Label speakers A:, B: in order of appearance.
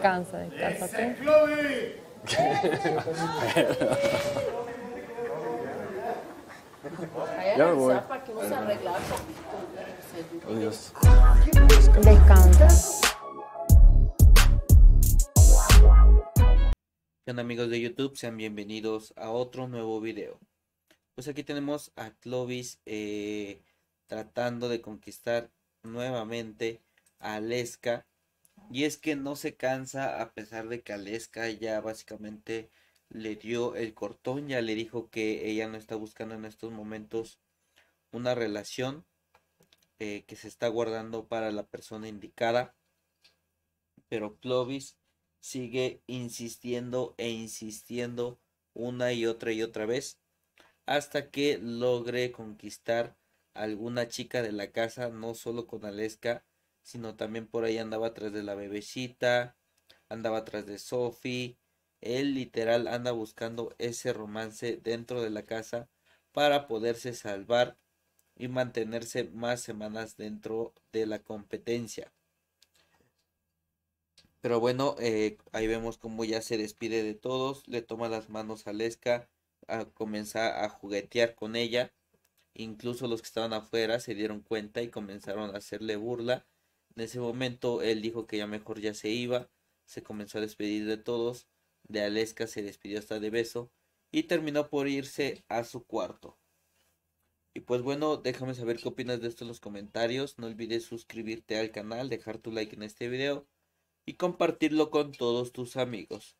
A: Descansa, ¿ok? ya me voy. Adiós. Descansa. ¿Qué amigos de YouTube? Sean bienvenidos a otro nuevo video. Pues aquí tenemos a Clovis eh, tratando de conquistar nuevamente a Leska y es que no se cansa a pesar de que Aleska ya básicamente le dio el cortón, ya le dijo que ella no está buscando en estos momentos una relación eh, que se está guardando para la persona indicada. Pero Clovis sigue insistiendo e insistiendo una y otra y otra vez hasta que logre conquistar alguna chica de la casa, no solo con Aleska, sino también por ahí andaba atrás de la bebecita, andaba atrás de Sophie. Él literal anda buscando ese romance dentro de la casa para poderse salvar y mantenerse más semanas dentro de la competencia. Pero bueno, eh, ahí vemos cómo ya se despide de todos, le toma las manos a Leska, a, comienza a juguetear con ella. Incluso los que estaban afuera se dieron cuenta y comenzaron a hacerle burla en ese momento él dijo que ya mejor ya se iba, se comenzó a despedir de todos, de Aleska se despidió hasta de beso y terminó por irse a su cuarto. Y pues bueno, déjame saber qué opinas de esto en los comentarios, no olvides suscribirte al canal, dejar tu like en este video y compartirlo con todos tus amigos.